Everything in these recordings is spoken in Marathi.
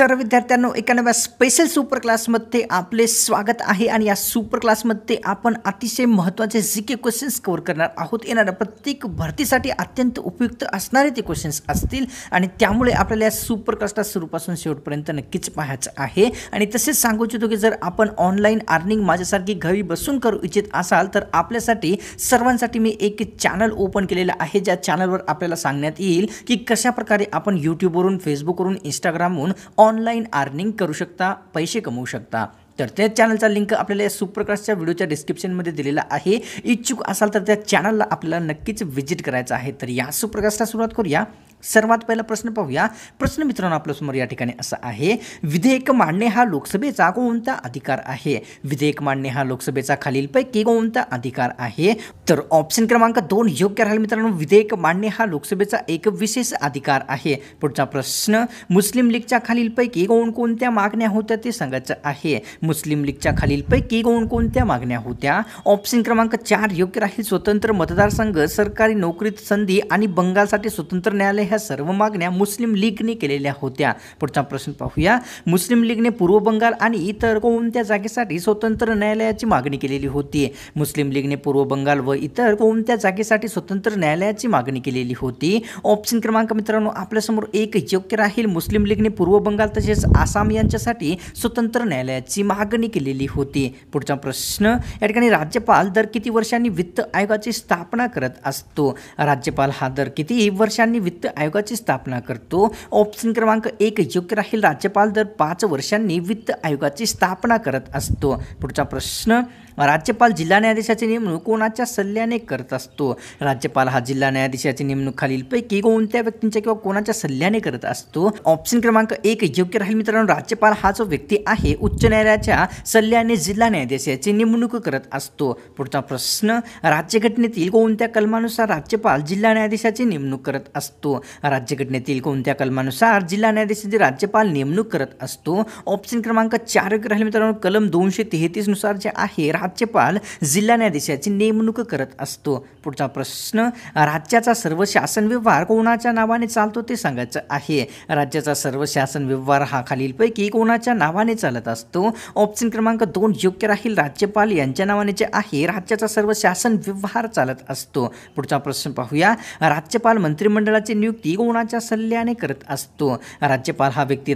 तर विद्यार्थ्यांनो एका स्पेशल सुपर क्लासमध्ये आपले स्वागत आहे आणि या सुपर क्लासमध्ये आपण अतिशय महत्त्वाचे जी के क्वेश्चन्स कवर करणार आहोत येणाऱ्या प्रत्येक भरतीसाठी अत्यंत उपयुक्त असणारे ते क्वेश्चन्स असतील आणि त्यामुळे आपल्याला या सुपर क्लासला सुरूपासून शेवटपर्यंत नक्कीच पाहायचं आहे आणि तसेच सांगू इच्छितो की जर आपण ऑनलाईन अर्निंग माझ्यासारखी घरी बसून करू इच्छित असाल तर आपल्यासाठी सर्वांसाठी मी एक चॅनल ओपन केलेलं आहे ज्या चॅनलवर आपल्याला सांगण्यात येईल की कशाप्रकारे आपण यूट्यूबवरून फेसबुकवरून इंस्टाग्रामवरून ऑन ऑनलाईन अर्निंग करू शकता पैसे कमवू शकता तर त्या चॅनलचा लिंक आपल्याला या सुप्रकाशच्या व्हिडिओच्या डिस्क्रिप्शनमध्ये दिलेला आहे इच्छुक असाल तर त्या चॅनलला आपल्याला नक्कीच व्हिजिट करायचं आहे तर या सुप्रकाशला सुरुवात करूया सर्वात पहिला प्रश्न पाहूया प्रश्न मित्रांनो आपल्यासमोर या ठिकाणी असा आहे विधेयक मांडणे हा लोकसभेचा कोणता अधिकार आहे विधेयक मांडणे हा लोकसभेचा खालीलपैकी कोणता अधिकार आहे तर ऑप्शन क्रमांक दोन योग्य राहील मित्रांनो विधेयक मांडणे हा लोकसभेचा एक विशेष अधिकार आहे पुढचा प्रश्न मुस्लिम लीगच्या खालीलपैकी कोणकोणत्या मागण्या होत्या ते सांगायचं आहे मुस्लिम लीगच्या खालीलपैकी कोणकोणत्या मागण्या होत्या ऑप्शन क्रमांक चार योग्य राहील स्वतंत्र मतदारसंघ सरकारी नोकरीत संधी आणि बंगालसाठी स्वतंत्र न्यायालय ह्या सर्व मागण्या मुस्लिम लीगने केलेल्या होत्या पुढचा प्रश्न पाहूया मुस्लिम लीगने पूर्व बंगाल आणि इतर कोणत्या जागेसाठी स्वतंत्र न्यायालयाची मागणी केलेली होती मुस्लिम लीगने पूर्व बंगाल व इतर कोणत्या जागेसाठी स्वतंत्र न्यायालयाची मागणी केलेली होती ऑप्शन क्रमांक मित्रांनो आपल्यासमोर एक योग्य राहील मुस्लिम लीगने पूर्व बंगाल तसेच आसाम यांच्यासाठी स्वतंत्र न्यायालयाची मागणी केलेली होती पुढचा प्रश्न या ठिकाणी राज्यपाल दर किती वर्षांनी वित्त आयोगाची स्थापना करत असतो राज्यपाल हा दर किती वर्षांनी वित्त आयोगाची स्थापना करतो ऑप्शन क्रमांक एक योग्य राहील राज्यपाल दर पाच वर्षांनी वित्त आयोगाची स्थापना करत असतो पुढचा प्रश्न राज्यपाल जिल्हा न्यायाधीशाची नेमणूक कोणाच्या सल्ल्याने करत असतो राज्यपाल हा जिल्हा न्यायाधीशाची नेमणूक खालीलपैकी कोणत्या व्यक्तींच्या किंवा कोणाच्या सल्ल्याने करत असतो ऑप्शन क्रमांक एक योग्य राहील मित्रांनो राज्यपाल हा जो व्यक्ती आहे उच्च न्यायालयाच्या सल्ल्याने जिल्हा न्यायाधीशाची नेमणूक करत असतो पुढचा प्रश्न राज्यघटनेतील कोणत्या कलमानुसार राज्यपाल जिल्हा न्यायाधीशाची नेमणूक करत असतो राज्यघटनेतील कोणत्या कलमानुसार जिल्हा न्यायाधीशाची राज्यपाल नेमणूक करत असतो ऑप्शन क्रमांक चार राहील मित्रांनो कलम दोनशे नुसार जे आहे राज्यपाल जिल्हा न्यायाधीशाची नेमणूक करत असतो पुढचा प्रश्न राज्याचा सर्व शासन व्यवहार कोणाच्या नावाने चालतो ते सांगायचं आहे राज्याचा सर्व शासन व्यवहार हा खालीलपैकी कोणाच्या नावाने चालत असतो ऑप्शन क्रमांक दोन योग्य राहील राज्यपाल यांच्या नावाने जे आहे राज्याचा सर्व शासन व्यवहार चालत असतो पुढचा प्रश्न पाहूया राज्यपाल मंत्रिमंडळाची नियुक्ती कोणाच्या सल्ल्याने करत असतो राज्यपाल हा व्यक्ती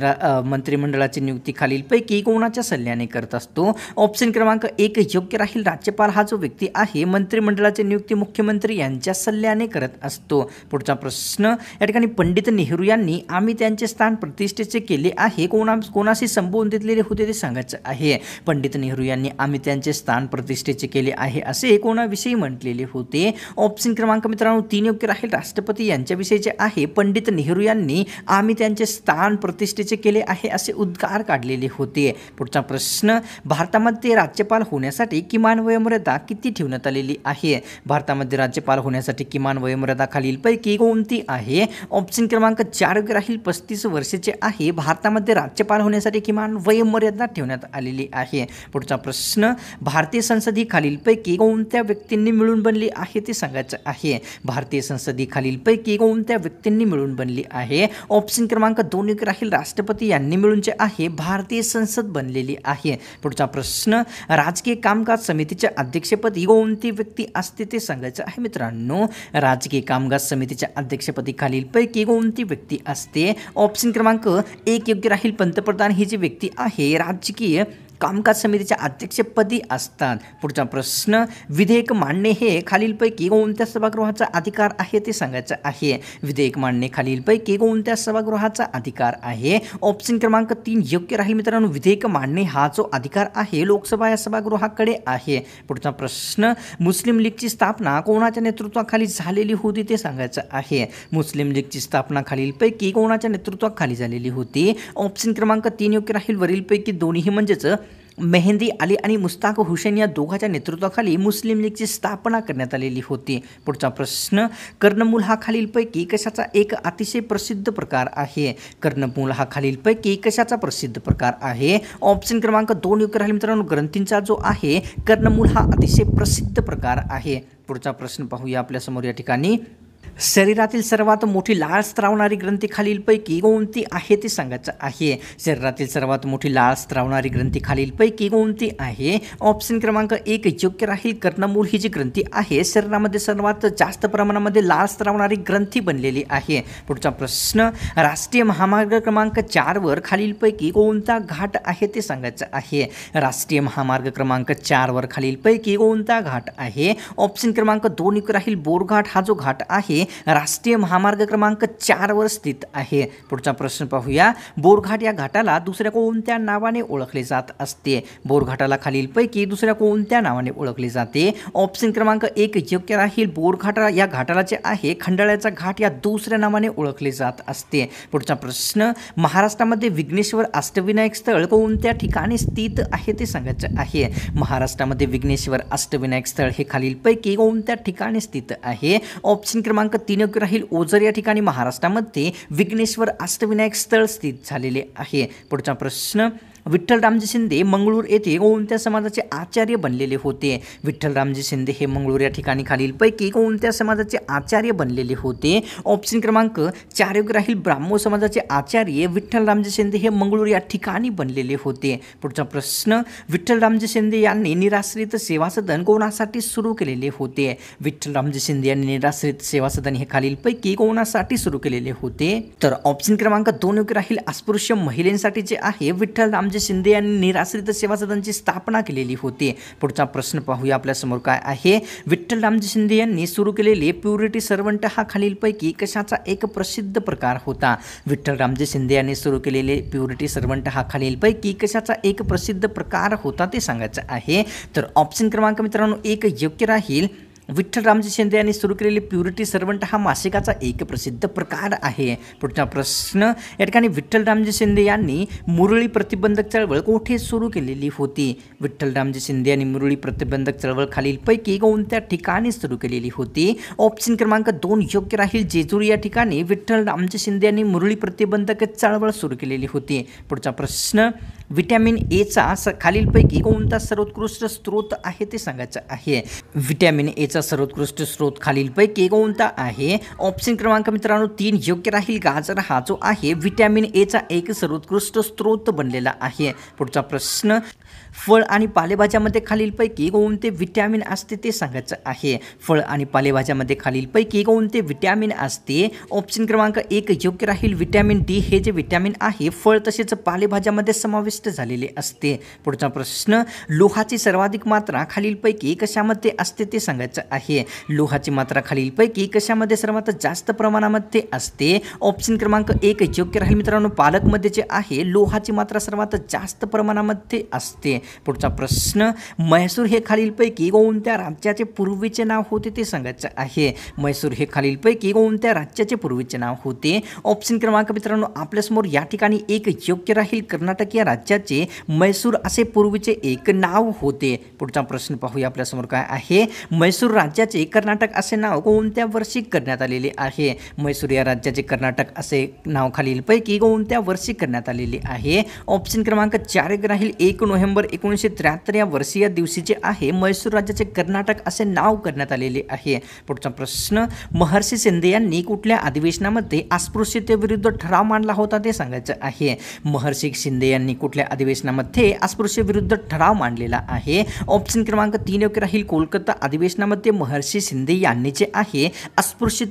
मंत्रिमंडळाची नियुक्ती खालीलपैकी कोणाच्या सल्ल्याने करत असतो ऑप्शन क्रमांक एक योग्य योग्य राहील राज्यपाल हा जो व्यक्ती आहे मंत्रिमंडळाची नियुक्ती मुख्यमंत्री यांच्या सल्ल्याने करत असतो पुढचा प्रश्न या ठिकाणी पंडित नेहरू यांनी आम्ही त्यांचे स्थान प्रतिष्ठेचे केले आहे कोणा कोणाशी संबोधितलेले होते ते सांगायचं आहे पंडित नेहरू यांनी आम्ही त्यांचे स्थान प्रतिष्ठेचे केले आहे असे कोणाविषयी म्हटलेले होते ऑप्शन क्रमांक मित्रांनो तीन योग्य राहील राष्ट्रपती यांच्याविषयी जे आहे पंडित नेहरू यांनी आम्ही त्यांचे स्थान प्रतिष्ठेचे केले आहे असे उद्गार काढलेले होते पुढचा प्रश्न भारतामध्ये राज्यपाल होण्यासाठी होण्यासाठी किमान वयोमर्यादा किती ठेवण्यात आलेली आहे भारतामध्ये राज्यपाल होण्यासाठी किमान वयोमर्यादा पैकी कोणती आहे ऑप्शन क्रमांक चार राहील पस्तीस वर्षाचे आहे भारतामध्ये राज्यपाल होण्यासाठी किमान वयोमर्यादा ठेवण्यात आलेली आहे पुढचा प्रश्न भारतीय संसद ही खालीलपैकी कोणत्या व्यक्तींनी मिळून बनली आहे ते सांगायचं आहे भारतीय संसद ही खालीलपैकी कोणत्या व्यक्तींनी मिळून बनली आहे ऑप्शन क्रमांक दोन एक राहील राष्ट्रपती यांनी मिळून जे आहे भारतीय संसद बनलेली आहे पुढचा प्रश्न राजकीय कामकाज समितीच्या अध्यक्षपदी कोणती व्यक्ती असते ते सांगायचं आहे मित्रांनो राजकीय कामकाज समितीच्या अध्यक्षपदी खालीलपैकी कोणती व्यक्ती असते ऑप्शन क्रमांक एक योग्य राहील पंतप्रधान ही जी व्यक्ती आहे राजकीय कामकाज समितीच्या अध्यक्षपदी असतात पुढचा प्रश्न विधेयक मांडणे हे खालीलपैकी कोणत्या सभागृहाचा अधिकार आहे ते सांगायचं आहे विधेयक मांडणे खालीलपैकी कोणत्या सभागृहाचा अधिकार आहे ऑप्शन क्रमांक तीन योग्य राहील मित्रांनो विधेयक मांडणे हा जो अधिकार आहे लोकसभा या सभागृहाकडे आहे पुढचा प्रश्न मुस्लिम लीगची स्थापना कोणाच्या नेतृत्वाखाली झालेली होती ते सांगायचं आहे मुस्लिम लीगची स्थापना खालीलपैकी कोणाच्या नेतृत्वाखाली झालेली होती ऑप्शन क्रमांक तीन योग्य राहील वरीलपैकी दोन्ही म्हणजेच मेहंदी अली आणि मुस्ताक हुसेन या दोघांच्या नेतृत्वाखाली मुस्लिम लीगची स्थापना करण्यात आलेली होती पुढचा प्रश्न कर्णमूल हा खालीलपैकी कशाचा एक अतिशय प्रसिद्ध प्रकार आहे कर्णमूल हा खालीलपैकी कशाचा प्रसिद्ध प्रकार आहे ऑप्शन क्रमांक दोन योग्य राहील मित्रांनो ग्रंथींचा जो आहे कर्णमूल हा अतिशय प्रसिद्ध प्रकार आहे पुढचा प्रश्न पाहूया आपल्यासमोर या ठिकाणी शरीरातील सर्वात मोठी लाळ स्त्रावणारी ग्रंथी खालीलपैकी कोणती आहे ते सांगायचं आहे शरीरातील सर्वात मोठी लाळ स्त्रावणारी ग्रंथी खालीलपैकी कोणती आहे ऑप्शन क्रमांक एक योग्य राहील कर्णमूल ही जी ग्रंथी आहे शरीरामध्ये सर्वात जास्त प्रमाणामध्ये लाळ स्त्रावणारी ग्रंथी बनलेली आहे पुढचा प्रश्न राष्ट्रीय महामार्ग क्रमांक चारवर खालीलपैकी कोणता घाट आहे ते सांगायचं आहे राष्ट्रीय महामार्ग क्रमांक चारवर खालीलपैकी कोणता घाट आहे ऑप्शन क्रमांक दोन राहील बोरघाट हा जो घाट आहे राष्ट्रीय महामार्ग क्रमांक चारवर स्थित आहे पुढचा प्रश्न पाहूया बोरघाट या घाटाला दुसऱ्या कोणत्या नावाने ओळखले जात असते बोरघाटाला खालीलपैकी दुसऱ्या कोणत्या नावाने ओळखले जाते ऑप्शन क्रमांक एक योग्य राहील बोरघाटा या घाटाला जे आहे खंडाळ्याचा घाट या दुसऱ्या नावाने ओळखले जात असते पुढचा प्रश्न महाराष्ट्रामध्ये विघ्नेश्वर अष्टविनायक स्थळ कोणत्या ठिकाणी स्थित आहे ते सांगायचं आहे महाराष्ट्रामध्ये विघ्नेश्वर अष्टविनायक स्थळ हे खालीलपैकी कोणत्या ठिकाणी स्थित आहे ऑप्शन क्रमांक क्रमांक तीन राहील ओझर या ठिकाणी महाराष्ट्रामध्ये विघ्नेश्वर अष्टविनायक स्थळ स्थित झालेले आहे पुढचा प्रश्न विठ्ठल रामजी शिंदे मंगळूर येथे कोणत्या समाजाचे आचार्य बनलेले होते विठ्ठल रामजी शिंदे हे मंगळूर या ठिकाणी खालीलपैकी कोणत्या समाजाचे आचार्य बनलेले होते ऑप्शन क्रमांक चार राहील ब्राह्मण समाजाचे आचार्य विठ्ठल रामजी शिंदे हे मंगळूर या ठिकाणी बनलेले होते पुढचा प्रश्न विठ्ठल रामजी शिंदे यांनी निराश्रित सेवा सदन कोणासाठी सुरू केलेले होते विठ्ठल रामजी शिंदे यांनी निराश्रित सेवा सदन हे खालीलपैकी कोणासाठी सुरू केलेले होते तर ऑप्शन क्रमांक दोन योग्य राहील अस्पृश्य महिलेंसाठी जे आहे विठ्ठल राम रामजी शिंदे यांनी निराश्रित सेवा सदनची स्थापना केलेली होती पुढचा प्रश्न पाहूया आपल्यासमोर काय आहे विठ्ठल रामजी शिंदे यांनी सुरू केलेले प्युरिटी सर्वंट हा खालीलपैकी कशाचा एक प्रसिद्ध प्रकार होता विठ्ठल रामजी शिंदे यांनी सुरू केलेले प्युरिटी सर्वंट हा खालीलपैकी कशाचा एक प्रसिद्ध प्रकार होता ते सांगायचं आहे तर ऑप्शन क्रमांक मित्रांनो एक योग्य राहील विठ्ठल रामजी शिंदे यांनी सुरू केलेली प्युरिटी सर्वंट हा मासिकाचा एक प्रसिद्ध प्रकार आहे पुढचा प्रश्न या ठिकाणी विठ्ठल रामजी शिंदे यांनी मुरळी प्रतिबंधक चळवळ कोठे सुरू केलेली होती विठ्ठल रामजी शिंदे यांनी मुरळी प्रतिबंधक चळवळ खालीलपैकी कोणत्या ठिकाणी सुरू केलेली होती ऑप्शन क्रमांक दोन योग्य राहील जेजुरी या ठिकाणी विठ्ठल रामजी शिंदे यांनी मुरळी प्रतिबंधक चळवळ सुरू केलेली होती पुढचा प्रश्न व्हिटॅमिन एचा खालीलपैकी कोणता सर्वोत्कृष्ट स्रोत आहे ते सांगायचं आहे व्हिटॅमिन एचा पाण्याचा सर्वोत्कृष्ट स्रोत खालीलपैकी कोणता आहे ऑप्शन क्रमांक मित्रांनो तीन योग्य राहील गाजर हा जो आहे व्हिटॅमिन एचा एक सर्वोत्कृष्ट स्रोत बनलेला आहे पुढचा प्रश्न फळ आणि पालेभाज्यामध्ये खालीलपैकी कोणते व्हिटॅमिन असते ते सांगायचं आहे फळ आणि पालेभाज्यामध्ये खालीलपैकी कोणते व्हिटॅमिन असते ऑप्शन क्रमांक एक योग्य राहील व्हिटॅमिन डी हे जे व्हिटॅमिन आहे फळ तसेच पालेभाज्यामध्ये समाविष्ट झालेले असते पुढचा प्रश्न लोहाची सर्वाधिक मात्रा खालीलपैकी कशामध्ये असते ते सांगायचं आहे लोहाची मात्रा खालीलपैकी कशामध्ये सर्वात जास्त प्रमाणामध्ये असते ऑप्शन क्रमांक एक योग्य राहील मित्रांनो पालकमध्ये जे आहे लोहाची मात्रा सर्वात जास्त प्रमाणामध्ये असते पुढचा प्रश्न म्हैसूर हे खालीलपैकी कोणत्या राज्याचे पूर्वीचे नाव होते ते सांगायचं आहे म्हैसूर हे खालीलपैकी कोणत्या राज्याचे पूर्वीचे नाव होते ऑप्शन क्रमांक मित्रांनो आपल्यासमोर या ठिकाणी एक योग्य राहील कर्नाटक या राज्याचे म्हैसूर असे पूर्वीचे एक नाव होते पुढचा प्रश्न पाहूया आपल्यासमोर काय आहे म्हैसूर राज्याचे कर्नाटक असे नाव कोणत्या वर्षी करण्यात आलेले आहे मैसूर या राज्याचे कर्नाटक असे नाव खालीलपैकी कोणत्या वर्षी करण्यात आलेले आहे ऑप्शन क्रमांक चार एक राहील एक नोव्हेंबर एकोणीसशे त्र्याहत्तर या वर्षी या दिवशीचे आहे मैसूर राज्याचे कर्नाटक असे नाव करण्यात आलेले आहे पुढचा प्रश्न महर्षी शिंदे यांनी कुठल्या अधिवेशनामध्ये अस्पृश्यतेविरुद्ध ठराव मांडला होता ते सांगायचं आहे महर्षी शिंदे यांनी कुठल्या अधिवेशनामध्ये अस्पृश्यविरुद्ध ठराव मांडलेला आहे ऑप्शन क्रमांक तीन योग्य राहील कोलकाता अधिवेशनामध्ये ते महर्षी शिंदे यांनी जे आहे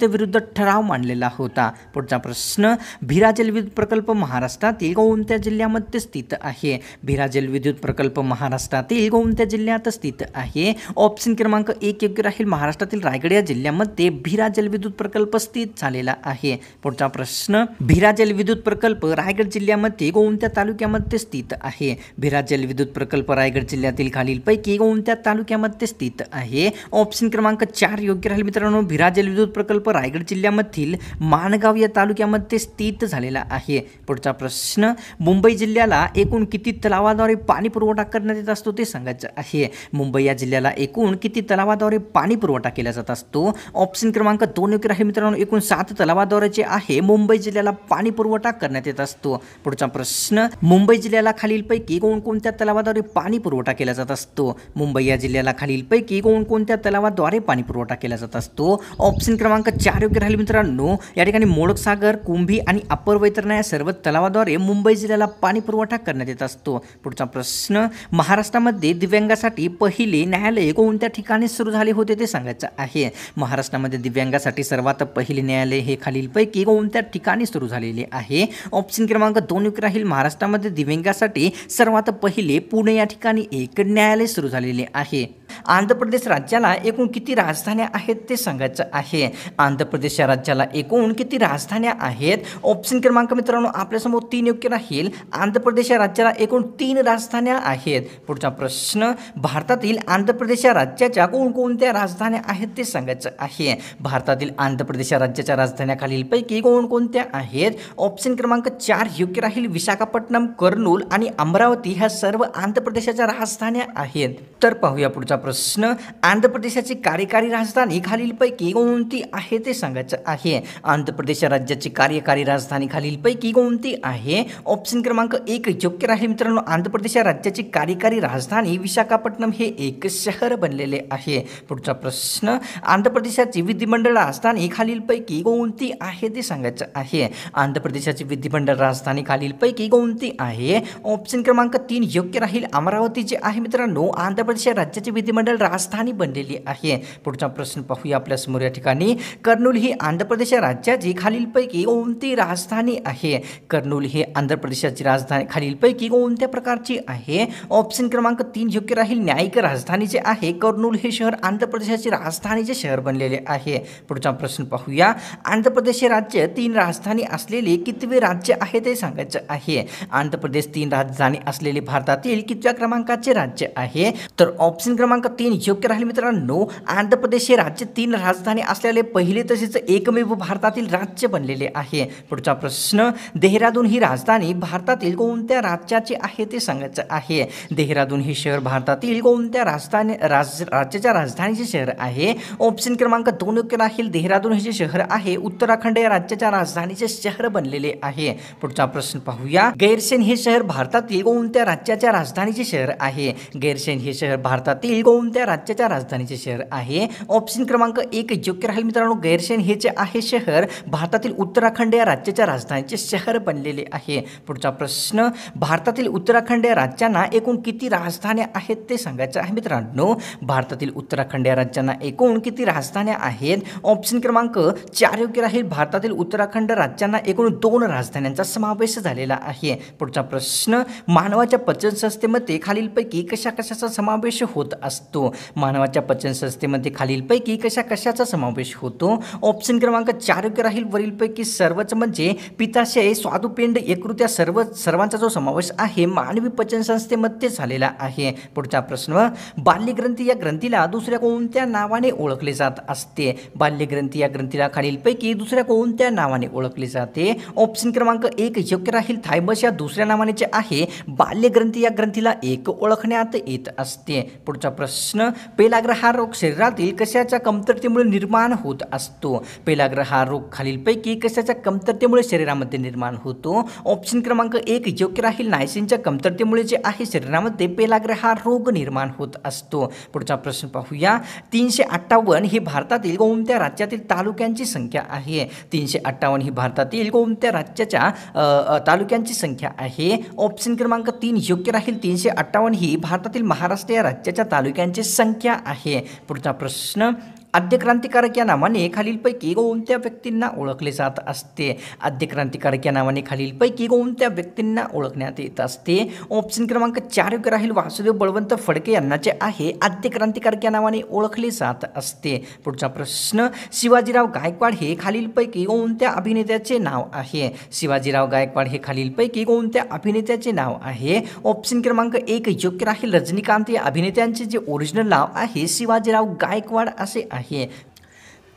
विरुद्ध ठराव मांडलेला होता पुढचा प्रश्न भिरा विद्युत प्रकल्प महाराष्ट्रातील कोणत्या जिल्ह्यामध्ये स्थित आहे भिरा विद्युत प्रकल्प महाराष्ट्रातील कोणत्या जिल्ह्यात स्थित आहे ऑप्शन क्रमांक एक योग्य राहील महाराष्ट्रातील रायगड या जिल्ह्यामध्ये भिरा जलविद्युत प्रकल्प स्थित झालेला आहे पुढचा प्रश्न भिरा विद्युत प्रकल्प रायगड जिल्ह्यामध्ये कोणत्या तालुक्यामध्ये स्थित आहे भिरा विद्युत प्रकल्प रायगड जिल्ह्यातील खालीलपैकी कोणत्या तालुक्यामध्ये स्थित आहे ऑप्शन ऑप्शन क्रमांक चार योग्य राहील मित्रांनो भिरा विद्युत प्रकल्प रायगड जिल्ह्यामधील माणगाव या तालुक्यामध्ये स्थित झालेला आहे पुढचा प्रश्न मुंबई जिल्ह्याला एकूण किती तलावाद्वारे पाणी पुरवठा करण्यात येत असतो ते सांगायचं आहे मुंबई या जिल्ह्याला एकूण किती तलावाद्वारे पाणी पुरवठा केला जात असतो ऑप्शन क्रमांक दोन योग्य राहील मित्रांनो एकूण सात तलावाद्वारे जे आहे मुंबई जिल्ह्याला पाणी पुरवठा करण्यात येत असतो पुढचा प्रश्न मुंबई जिल्ह्याला खालीलपैकी कोणकोणत्या तलावाद्वारे पाणी पुरवठा केला जात असतो मुंबई या जिल्ह्याला खालीलपैकी कोणकोणत्या तलावाद्वारे प्रकल्पाद्वारे पाणीपुरवठा केला जात असतो ऑप्शन क्रमांक चार योग्य राहील मित्रांनो या ठिकाणी मोडकसागर कुंभी आणि अप्पर वैतरणा या सर्व तलावाद्वारे मुंबई जिल्ह्याला पाणीपुरवठा करण्यात येत असतो पुढचा प्रश्न महाराष्ट्रामध्ये दिव्यांगासाठी पहिले न्यायालय कोणत्या ठिकाणी सुरू झाले होते ते सांगायचं आहे महाराष्ट्रामध्ये दिव्यांगासाठी सर्वात पहिले न्यायालय हे खालीलपैकी कोणत्या ठिकाणी सुरू झालेले आहे ऑप्शन क्रमांक दोन योग्य राहील महाराष्ट्रामध्ये दिव्यांगासाठी सर्वात पहिले पुणे या ठिकाणी एक न्यायालय सुरू झालेले आहे आंध्र प्रदेश राज्याला एक एकूण किती राजधान्या आहेत ते सांगायचं आहे आंध्र प्रदेश या राज्याला एकूण किती राजधान्या आहेत ऑप्शन क्रमांक मित्रांनो आपल्यासमोर तीन योग्य राहील आंध्र प्रदेश या राज्याला एकूण तीन राजधान्या आहेत पुढचा प्रश्न भारतातील आंध्र प्रदेश या राज्याच्या कोणकोणत्या राजधान्या आहेत ते सांगायचं आहे भारतातील आंध्र प्रदेश या राज्याच्या राजधान्याखालीलपैकी कोणकोणत्या आहेत ऑप्शन क्रमांक चार योग्य राहील विशाखापट्टणम कर्नूल आणि अमरावती ह्या सर्व आंध्र प्रदेशाच्या राजधान्या आहेत तर पाहूया पुढचा प्रश्न आंध्र प्रदेशाचे राज्याची कार्यकारी राजधानी खालीलपैकी कोणती आहे ते सांगायचं आहे आंध्र प्रदेश राज्याची कार्यकारी राजधानी खालीलपैकी कोणती आहे ऑप्शन क्रमांक एक योग्य आहे मित्रांनो आंध्र प्रदेश राज्याची कार्यकारी राजधानी विशाखापट्टणम हे एक शहर बनलेले आहे पुढचा प्रश्न आंध्र प्रदेशाची विधिमंडळ राजधानी खालीलपैकी कोणती आहे ते सांगायचं आहे आंध्र प्रदेशाची विधिमंडळ राजधानी खालीलपैकी कोणती आहे ऑप्शन क्रमांक तीन योग्य राहील अमरावती जे आहे मित्रांनो आंध्र प्रदेश राज्याची विधिमंडळ राजधानी बनलेली आहे आहे पुढचा प्रश्न पाहूया आपल्यासमोर या ठिकाणी कर्नूल ही आंध्र प्रदेश राज्याची खालीलपैकी कोणती राजधानी आहे कर्नूल ही आंध्र प्रदेशाची राजधानी खालीलपैकी कोणत्या प्रकारची आहे ऑप्शन क्रमांक तीन योग्य राहील न्यायिक राजधानी जे आहे कर्नूल हे शहर आंध्र प्रदेशाची राजधानीचे शहर बनलेले आहे पुढचा प्रश्न पाहूया आंध्र प्रदेश राज्य तीन राजधानी असलेले कितवे राज्य आहे ते सांगायचं आहे आंध्र प्रदेश तीन राजधानी असलेले भारतातील कितव्या क्रमांकाचे राज्य आहे तर ऑप्शन क्रमांक तीन योग्य राहील मित्रांनो आंध्र प्रदेश हे राज्य तीन राजधानी असलेले पहिले तसेच एकमेव भारतातील राज्य बनलेले आहे पुढचा प्रश्न देहरादून ही राजधानी भारतातील कोणत्या राज्याची आहे ते सांगायचं आहे देहरादून हे शहर भारतातील कोणत्या राजधानी राज राज्याच्या राजधानीचे शहर आहे ऑप्शन क्रमांक दोन राहील देहरादून हे जे शहर आहे उत्तराखंड या राज्याच्या राजधानीचे शहर बनलेले आहे पुढचा प्रश्न पाहूया गैरसेन हे शहर भारतातील कोणत्या राज्याच्या राजधानीचे शहर आहे गैरसेन हे शहर भारतातील कोणत्या राज्याच्या राजधानीचे शहर शहर आहे ऑप्शन क्रमांक एक योग्य राहील मित्रांनो गैरसेन हे जे आहे शहर भारतातील उत्तराखंड या राज्याच्या राजधानीचे शहर बनलेले आहे पुढचा प्रश्न भारतातील उत्तराखंड या राज्यांना एकूण किती राजधान्या आहेत ते सांगायचं आहे मित्रांनो भारतातील उत्तराखंड या राज्यांना एकूण किती राजधान्या आहेत ऑप्शन क्रमांक चार योग्य राहील भारतातील उत्तराखंड राज्यांना एकूण दोन राजधान्यांचा समावेश झालेला आहे पुढचा प्रश्न मानवाच्या पचनसंस्थेमध्ये खालीलपैकी कशा कशाचा समावेश होत असतो मानवाच्या पचन संस्थेमध्ये खालीलपैकी कशा कशाचा समावेश होतो ऑप्शन क्रमांक चार राहील वरीलपैकी सर्वच म्हणजे पिताशय स्वादुपिंड यकृत्या सर्व सर्वांचा जो समावेश आहे मानवी पचन संस्थेमध्ये झालेला आहे पुढचा प्रश्न बाल्यग्रंथी या ग्रंथीला दुसऱ्या कोणत्या नावाने ओळखले जात असते बाल्यग्रंथी या ग्रंथीला खालीलपैकी दुसऱ्या कोणत्या नावाने ओळखले जाते ऑप्शन क्रमांक एक योग्य राहील थायबस या दुसऱ्या नावाने जे आहे बाल्यग्रंथी या ग्रंथीला एक ओळखण्यात येत असते पुढचा प्रश्न पेलाग्रहार रोग शरीरातील कशाच्या कमतरतेमुळे निर्माण होत असतो पहिला हा रोग खालीलपैकी कशाच्या कमतरतेमुळे शरीरामध्ये निर्माण होतो ऑप्शन क्रमांक एक योग्य राहील नायसिनच्या कमतरतेमुळे जे आहे शरीरामध्ये पेलाग्र हा रोग निर्माण होत असतो पुढचा प्रश्न पाहूया तीनशे अठ्ठावन्न ही भारतातील कोणत्या राज्यातील तालुक्यांची संख्या आहे तीनशे अठ्ठावन्न ही भारतातील कोणत्या राज्याच्या तालुक्यांची संख्या आहे ऑप्शन क्रमांक तीन योग्य राहील तीनशे अठ्ठावन्न ही भारतातील महाराष्ट्र या राज्याच्या तालुक्यांची संख्या आहे पुढचा प्रश्न क्रांतिकारक या नावाने खालीलपैकी कोणत्या व्यक्तींना ओळखले जात असते आद्यक्रांतिकारक या नावाने खालीलपैकी कोणत्या व्यक्तींना ओळखण्यात येत असते ऑप्शन क्रमांक चार राहील वासुदेव बळवंत फडके यांना जे आहे आद्यक्रांतिकारक या नावाने ओळखले जात असते पुढचा प्रश्न शिवाजीराव गायकवाड हे खालीलपैकी कोणत्या अभिनेत्याचे नाव आहे शिवाजीराव गायकवाड हे खालीलपैकी कोणत्या अभिनेत्याचे नाव आहे ऑप्शन क्रमांक एक योग्य राहील रजनीकांत या अभिनेत्यांचे जे ओरिजिनल नाव आहे शिवाजीराव गायकवाड असे आहे आहे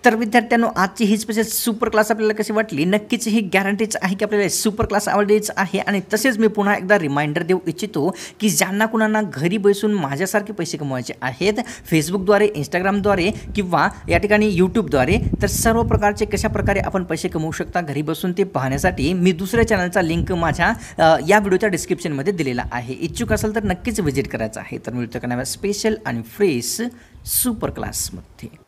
तर विद्यार्थ्यांनो आजची ही स्पेशल सुपर क्लास आपल्याला कशी वाटली नक्कीच ही गॅरंटीच आहे की आपल्याला सुपर क्लास आवडलीच आहे आणि तसेच मी पुन्हा एकदा रिमाइंडर देऊ इच्छितो की ज्यांना कुणांना घरी बसून माझ्यासारखे पैसे कमवायचे आहेत फेसबुकद्वारे इंस्टाग्रामद्वारे किंवा या ठिकाणी यूट्यूबद्वारे तर सर्व प्रकारचे कशा प्रकारे आपण पैसे कमवू शकता घरी बसून ते पाहण्यासाठी मी दुसऱ्या चॅनलचा लिंक माझ्या या व्हिडिओच्या डिस्क्रिप्शनमध्ये दिलेला आहे इच्छुक असेल तर नक्कीच व्हिजिट करायचं आहे तर मिळतो का स्पेशल आणि फ्रेश सुपर क्लासमध्ये